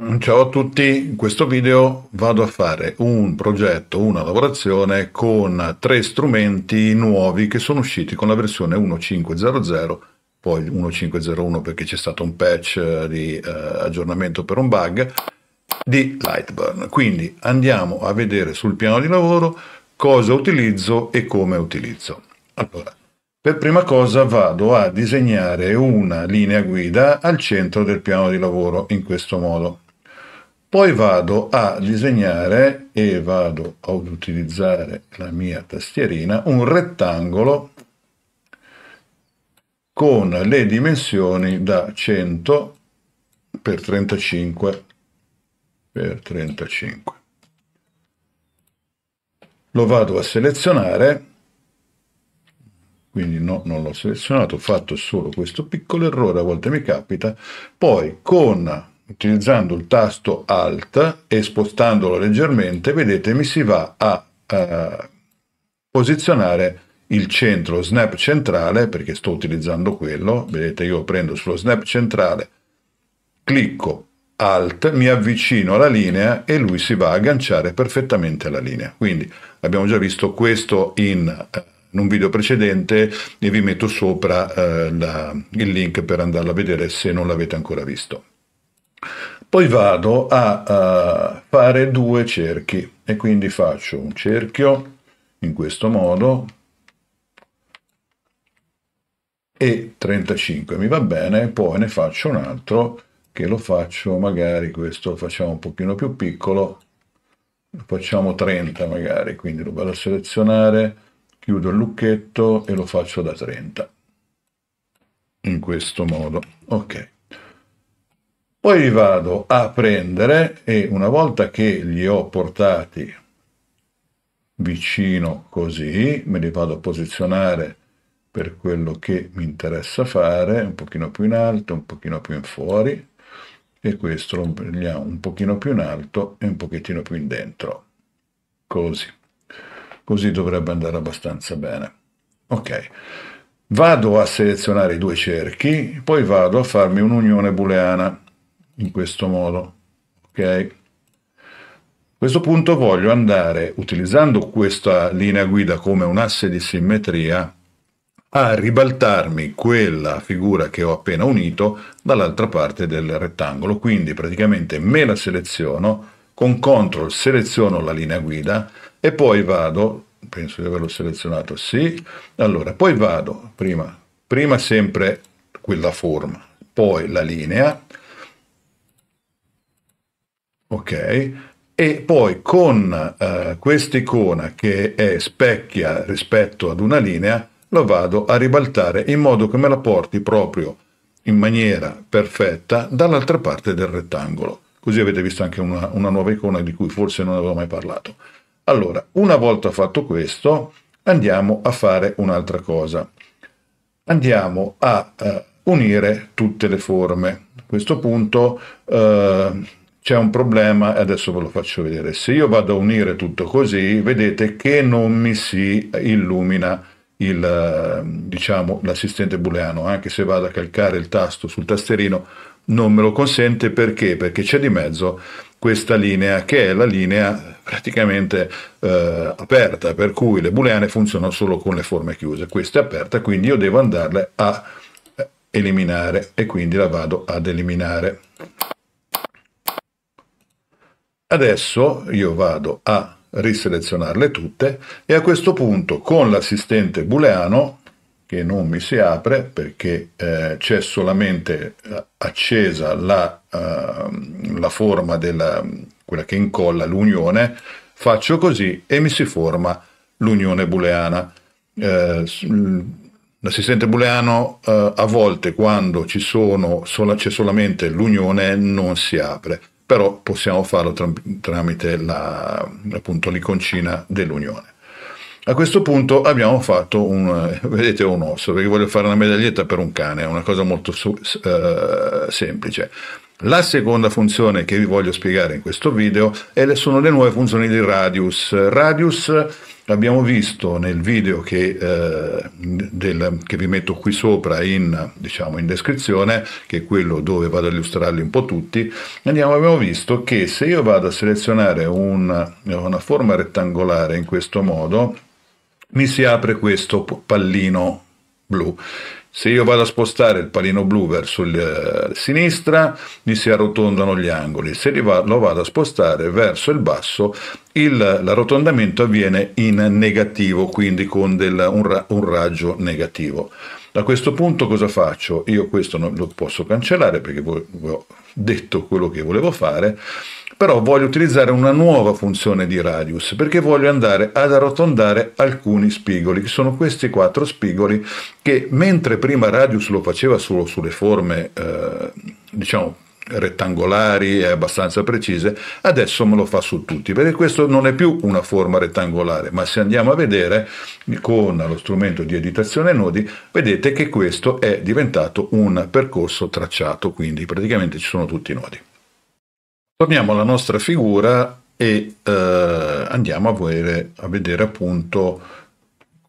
Mm, ciao a tutti, in questo video vado a fare un progetto, una lavorazione con tre strumenti nuovi che sono usciti con la versione 1.5.0.0, poi 1.5.0.1 perché c'è stato un patch eh, di eh, aggiornamento per un bug, di Lightburn. Quindi andiamo a vedere sul piano di lavoro cosa utilizzo e come utilizzo. Allora, per prima cosa vado a disegnare una linea guida al centro del piano di lavoro in questo modo. Poi vado a disegnare e vado ad utilizzare la mia tastierina un rettangolo con le dimensioni da 100 x 35 x 35. Lo vado a selezionare quindi no, non l'ho selezionato, ho fatto solo questo piccolo errore, a volte mi capita, poi con, utilizzando il tasto Alt e spostandolo leggermente, vedete mi si va a, a eh, posizionare il centro lo snap centrale, perché sto utilizzando quello, vedete io prendo sullo snap centrale, clicco Alt, mi avvicino alla linea e lui si va a agganciare perfettamente alla linea. Quindi abbiamo già visto questo in eh, in un video precedente e vi metto sopra eh, la, il link per andarla a vedere se non l'avete ancora visto. Poi vado a, a fare due cerchi e quindi faccio un cerchio in questo modo e 35 mi va bene, poi ne faccio un altro che lo faccio magari questo lo facciamo un pochino più piccolo, facciamo 30 magari, quindi lo vado a selezionare chiudo il lucchetto e lo faccio da 30 in questo modo ok poi vado a prendere e una volta che li ho portati vicino così me li vado a posizionare per quello che mi interessa fare un pochino più in alto un pochino più in fuori e questo lo prendiamo un pochino più in alto e un pochettino più in dentro così così dovrebbe andare abbastanza bene. Ok, vado a selezionare i due cerchi, poi vado a farmi un'unione booleana in questo modo. Ok. A questo punto voglio andare, utilizzando questa linea guida come un asse di simmetria, a ribaltarmi quella figura che ho appena unito dall'altra parte del rettangolo. Quindi praticamente me la seleziono, con CTRL seleziono la linea guida, e poi vado, penso di averlo selezionato, sì, allora poi vado, prima, prima sempre quella forma, poi la linea, ok, e poi con eh, questa icona che è specchia rispetto ad una linea, la vado a ribaltare in modo che me la porti proprio in maniera perfetta dall'altra parte del rettangolo. Così avete visto anche una, una nuova icona di cui forse non avevo mai parlato. Allora, una volta fatto questo, andiamo a fare un'altra cosa. Andiamo a eh, unire tutte le forme. A questo punto eh, c'è un problema e adesso ve lo faccio vedere. Se io vado a unire tutto così, vedete che non mi si illumina il, diciamo, l'assistente booleano, anche se vado a calcare il tasto sul tasterino, non me lo consente perché? Perché c'è di mezzo questa linea che è la linea praticamente eh, aperta, per cui le booleane funzionano solo con le forme chiuse, questa è aperta, quindi io devo andarle a eh, eliminare e quindi la vado ad eliminare. Adesso io vado a riselezionarle tutte e a questo punto con l'assistente booleano che non mi si apre perché eh, c'è solamente eh, accesa la, uh, la forma della quella che incolla l'unione, faccio così e mi si forma l'unione booleana. Eh, l'assistente booleano eh, a volte quando ci sono, sola, c'è solamente l'unione non si apre, però possiamo farlo tramite la, appunto, l'iconcina dell'unione. A questo punto abbiamo fatto un, eh, vedete, un osso, perché voglio fare una medaglietta per un cane, è una cosa molto su, uh, semplice. La seconda funzione che vi voglio spiegare in questo video le, sono le nuove funzioni di radius. Radius abbiamo visto nel video che, eh, del, che vi metto qui sopra in, diciamo, in, descrizione, che è quello dove vado a illustrarli un po' tutti, andiamo, abbiamo visto che se io vado a selezionare un, una forma rettangolare in questo modo, mi si apre questo pallino blu. Se io vado a spostare il pallino blu verso la eh, sinistra, mi si arrotondano gli angoli. Se lo vado a spostare verso il basso, il, l'arrotondamento avviene in negativo, quindi con del, un, un, raggio negativo. Da questo punto cosa faccio? Io questo non lo posso cancellare perché ho detto quello che volevo fare però voglio utilizzare una nuova funzione di radius perché voglio andare ad arrotondare alcuni spigoli, che sono questi quattro spigoli che mentre prima radius lo faceva solo sulle forme, eh, diciamo, rettangolari e abbastanza precise, adesso me lo fa su tutti, perché questo non è più una forma rettangolare, ma se andiamo a vedere con lo strumento di editazione nodi, vedete che questo è diventato un percorso tracciato, quindi praticamente ci sono tutti i nodi. Torniamo alla nostra figura e eh, andiamo a, vedere, a vedere appunto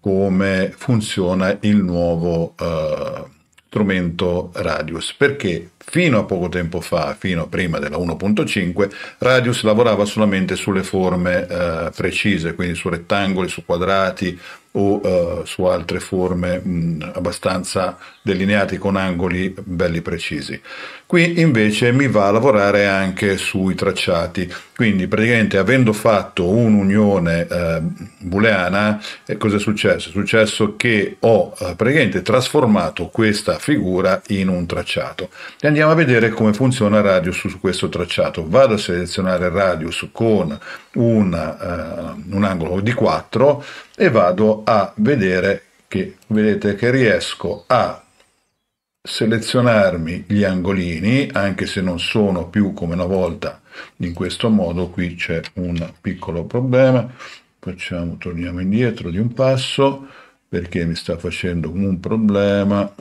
come funziona il nuovo eh, strumento Radius, perché fino a poco tempo fa, fino prima della 1.5, Radius lavorava solamente sulle forme eh, precise, quindi su rettangoli, su quadrati, o uh, su altre forme mh, mm, abbastanza delineate con angoli belli precisi. Qui invece mi va a lavorare anche sui tracciati quindi praticamente avendo fatto un'unione eh, booleana, eh, cosa è successo? È successo che ho eh, praticamente trasformato questa figura in un tracciato. E andiamo a vedere come funziona radius su questo tracciato. Vado a selezionare radius con una, eh, un angolo di 4 e vado a vedere che, vedete, che riesco a selezionarmi gli angolini, anche se non sono più come una volta in questo modo qui c'è un piccolo problema facciamo torniamo indietro di un passo perché mi sta facendo un problema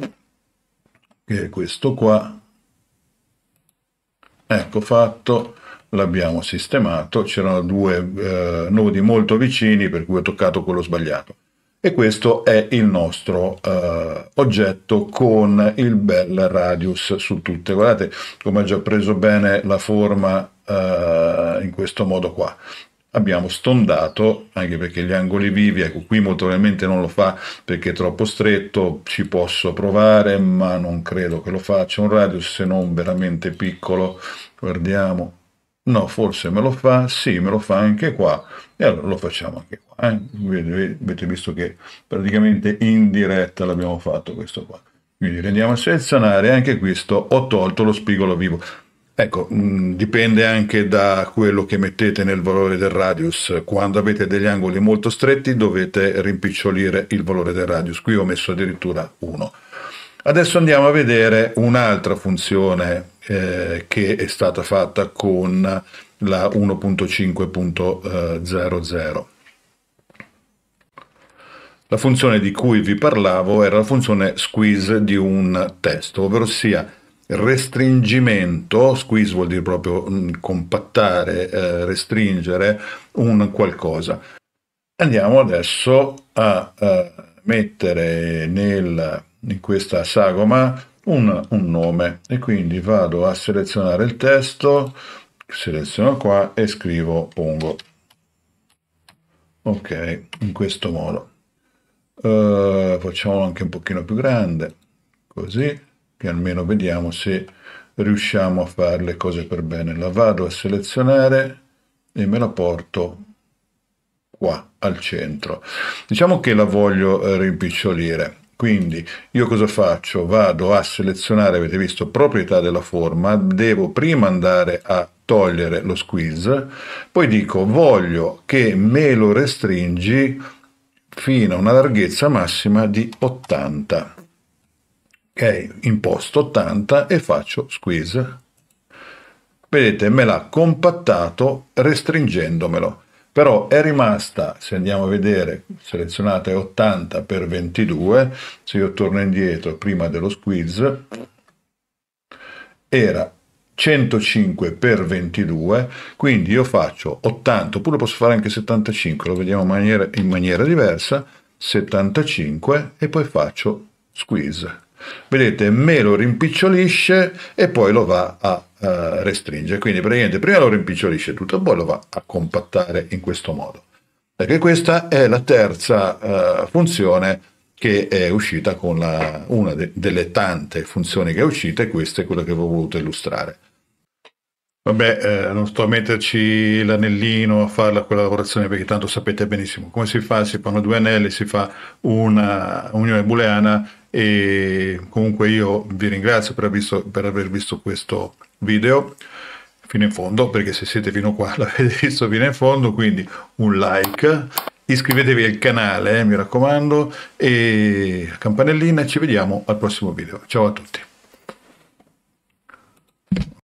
che è questo qua ecco fatto l'abbiamo sistemato c'erano due eh, nodi molto vicini per cui ho toccato quello sbagliato e questo è il nostro eh, oggetto con il bel radius su tutte. Guardate come ha già preso bene la forma eh, in questo modo qua. Abbiamo stondato, anche perché gli angoli vivi, ecco qui molto probabilmente non lo fa perché è troppo stretto, ci posso provare ma non credo che lo faccia, un radius se non veramente piccolo, guardiamo No, forse me lo fa, sì, me lo fa anche qua. E allora lo facciamo anche qua. Eh? Avete visto che praticamente in diretta l'abbiamo fatto questo qua. Quindi andiamo a selezionare anche questo, ho tolto lo spigolo vivo. Ecco, mh, mm, dipende anche da quello che mettete nel valore del radius. Quando avete degli angoli molto stretti dovete rimpicciolire il valore del radius. Qui ho messo addirittura 1. Adesso andiamo a vedere un'altra funzione eh, che è stata fatta con la 1.5.00. Eh, la funzione di cui vi parlavo era la funzione squeeze di un testo, ovvero sia restringimento, squeeze vuol dire proprio mm, compattare, eh, restringere un qualcosa. Andiamo adesso a, a eh, mettere nel in questa sagoma un, un nome e quindi vado a selezionare il testo, seleziono qua e scrivo pongo. Ok, in questo modo. Uh, facciamolo anche un pochino più grande, così, che almeno vediamo se riusciamo a fare le cose per bene. La vado a selezionare e me la porto qua al centro. Diciamo che la voglio eh, rimpicciolire quindi io cosa faccio? Vado a selezionare, avete visto, proprietà della forma, devo prima andare a togliere lo squeeze, poi dico voglio che me lo restringi fino a una larghezza massima di 80. Ok, imposto 80 e faccio squeeze. Vedete, me l'ha compattato restringendomelo però è rimasta, se andiamo a vedere, selezionata è 80 x 22, se io torno indietro prima dello squeeze, era 105 x 22, quindi io faccio 80, oppure posso fare anche 75, lo vediamo in maniera, in maniera diversa, 75 e poi faccio squeeze vedete me lo rimpicciolisce e poi lo va a eh, restringere quindi praticamente prima lo rimpicciolisce tutto poi lo va a compattare in questo modo perché questa è la terza eh, funzione che è uscita con la, una de, delle tante funzioni che è uscita e questa è quella che ho voluto illustrare Vabbè, eh, non sto a metterci l'anellino a farla quella lavorazione perché tanto sapete benissimo come si fa, si fanno due anelli, si fa una unione booleana e comunque io vi ringrazio per aver visto, per aver visto questo video fino in fondo, perché se siete fino qua l'avete visto fino in fondo, quindi un like, iscrivetevi al canale, eh, mi raccomando, e campanellina, ci vediamo al prossimo video. Ciao a tutti.